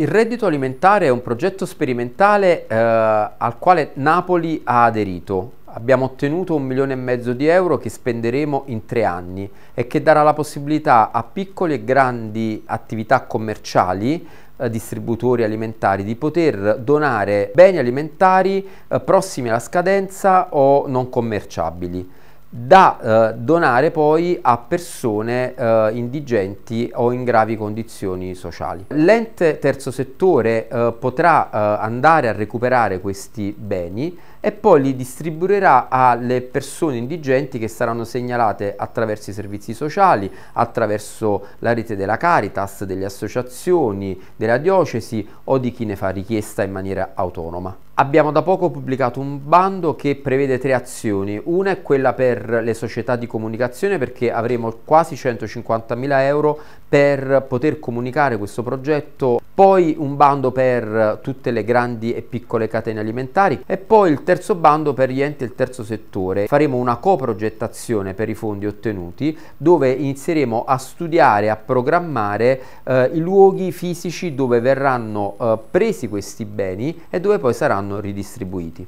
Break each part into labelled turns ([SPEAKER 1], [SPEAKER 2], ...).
[SPEAKER 1] Il reddito alimentare è un progetto sperimentale eh, al quale Napoli ha aderito. Abbiamo ottenuto un milione e mezzo di euro che spenderemo in tre anni e che darà la possibilità a piccole e grandi attività commerciali eh, distributori alimentari di poter donare beni alimentari eh, prossimi alla scadenza o non commerciabili da eh, donare poi a persone eh, indigenti o in gravi condizioni sociali. L'ente terzo settore eh, potrà eh, andare a recuperare questi beni e poi li distribuirà alle persone indigenti che saranno segnalate attraverso i servizi sociali, attraverso la rete della Caritas, delle associazioni, della diocesi o di chi ne fa richiesta in maniera autonoma. Abbiamo da poco pubblicato un bando che prevede tre azioni. Una è quella per le società di comunicazione perché avremo quasi 150.000 euro per poter comunicare questo progetto poi un bando per tutte le grandi e piccole catene alimentari e poi il terzo bando per gli enti e il terzo settore. Faremo una coprogettazione per i fondi ottenuti dove inizieremo a studiare, a programmare eh, i luoghi fisici dove verranno eh, presi questi beni e dove poi saranno ridistribuiti.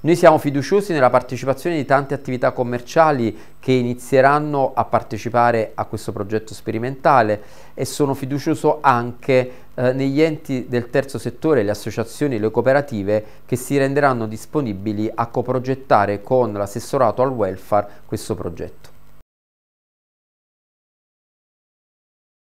[SPEAKER 1] Noi siamo fiduciosi nella partecipazione di tante attività commerciali che inizieranno a partecipare a questo progetto sperimentale e sono fiducioso anche eh, negli enti del terzo settore, le associazioni, e le cooperative che si renderanno disponibili a coprogettare con l'assessorato al welfare questo progetto.